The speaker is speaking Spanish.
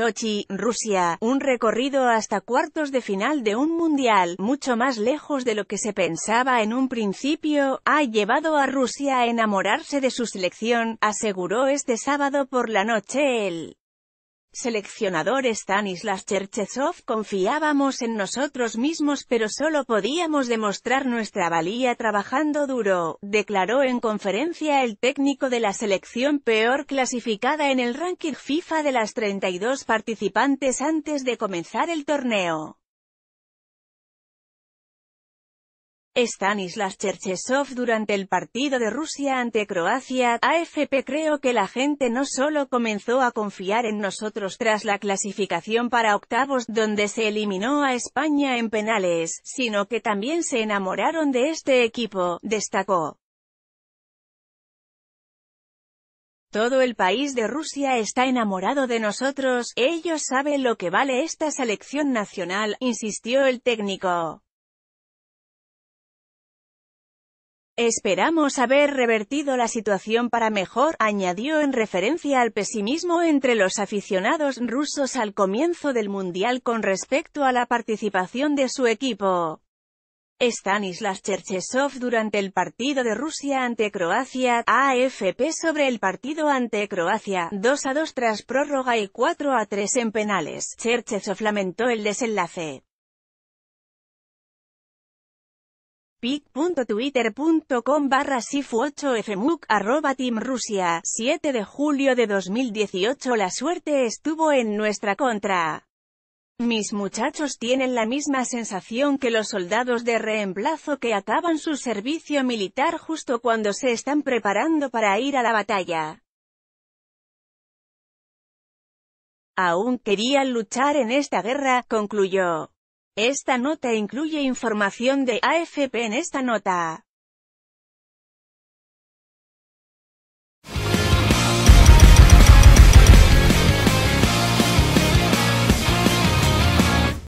Sochi, Rusia, un recorrido hasta cuartos de final de un mundial, mucho más lejos de lo que se pensaba en un principio, ha llevado a Rusia a enamorarse de su selección, aseguró este sábado por la noche el Seleccionador Stanislas Cherchezov confiábamos en nosotros mismos pero solo podíamos demostrar nuestra valía trabajando duro, declaró en conferencia el técnico de la selección peor clasificada en el ranking FIFA de las 32 participantes antes de comenzar el torneo. Stanislas Cherchesov durante el partido de Rusia ante Croacia, AFP creo que la gente no solo comenzó a confiar en nosotros tras la clasificación para octavos donde se eliminó a España en penales, sino que también se enamoraron de este equipo, destacó. Todo el país de Rusia está enamorado de nosotros, ellos saben lo que vale esta selección nacional, insistió el técnico. Esperamos haber revertido la situación para mejor, añadió en referencia al pesimismo entre los aficionados rusos al comienzo del Mundial con respecto a la participación de su equipo. Stanislas Cherchesov durante el partido de Rusia ante Croacia, AFP sobre el partido ante Croacia, 2 a 2 tras prórroga y 4 a 3 en penales. Cherchesov lamentó el desenlace. pic.twitter.com barra sifu8fmuc 7 de julio de 2018 La suerte estuvo en nuestra contra. Mis muchachos tienen la misma sensación que los soldados de reemplazo que acaban su servicio militar justo cuando se están preparando para ir a la batalla. Aún querían luchar en esta guerra, concluyó. Esta nota incluye información de AFP en esta nota.